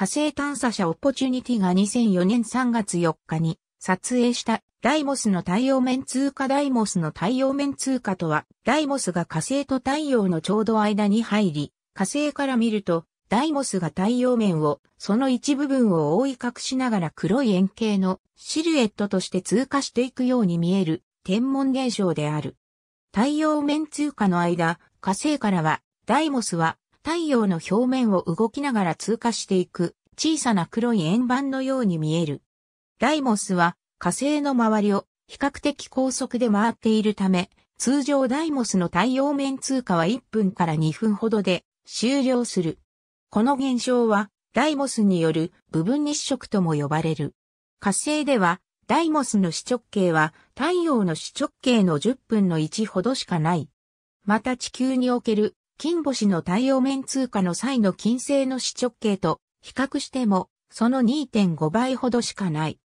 火星探査車オポチュニティが2004年3月4日に撮影したダイモスの太陽面通過ダイモスの太陽面通過とは、ダイモスが火星と太陽のちょうど間に入り、火星から見ると、ダイモスが太陽面を、その一部分を覆い隠しながら黒い円形のシルエットとして通過していくように見える天文現象である。太陽面通過の間、火星からは、ダイモスは太陽の表面を動きながら通過していく小さな黒い円盤のように見える。ライモスは火星の周りを比較的高速で回っているため、通常ダイモスの太陽面通過は1分から2分ほどで終了する。この現象はダイモスによる部分日食とも呼ばれる。火星ではダイモスの主直径は太陽の主直径の10分の1ほどしかない。また地球における金星の太陽面通過の際の金星の主直径と比較しても、その2.5倍ほどしかない。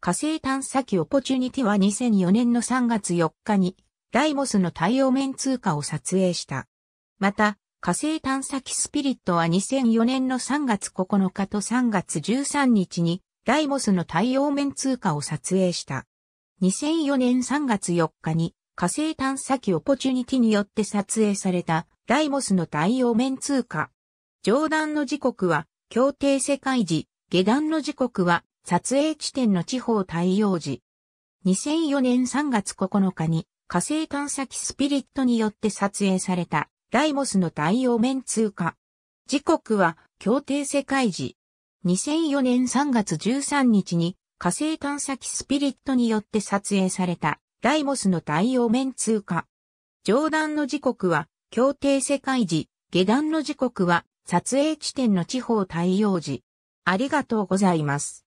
火星探査機オポチュニティは2004年の3月4日に、ライモスの太陽面通過を撮影した。また、火星探査機スピリットは2004年の3月9日と3月13日に、ライモスの太陽面通過を撮影した。2004年3月4日に火星探査機オポチュニティによって撮影されたライモスの太陽面通過。上段の時刻は協定世界時、下段の時刻は、撮影地点の地方対応時。2004年3月9日に、火星探査機スピリットによって撮影された、ライモスの対応面通過。時刻は、協定世界時。2004年3月13日に、火星探査機スピリットによって撮影された、ライモスの対応面通過。上段の時刻は、協定世界時、下段の時刻は、撮影地点の地方対応時。ありがとうございます。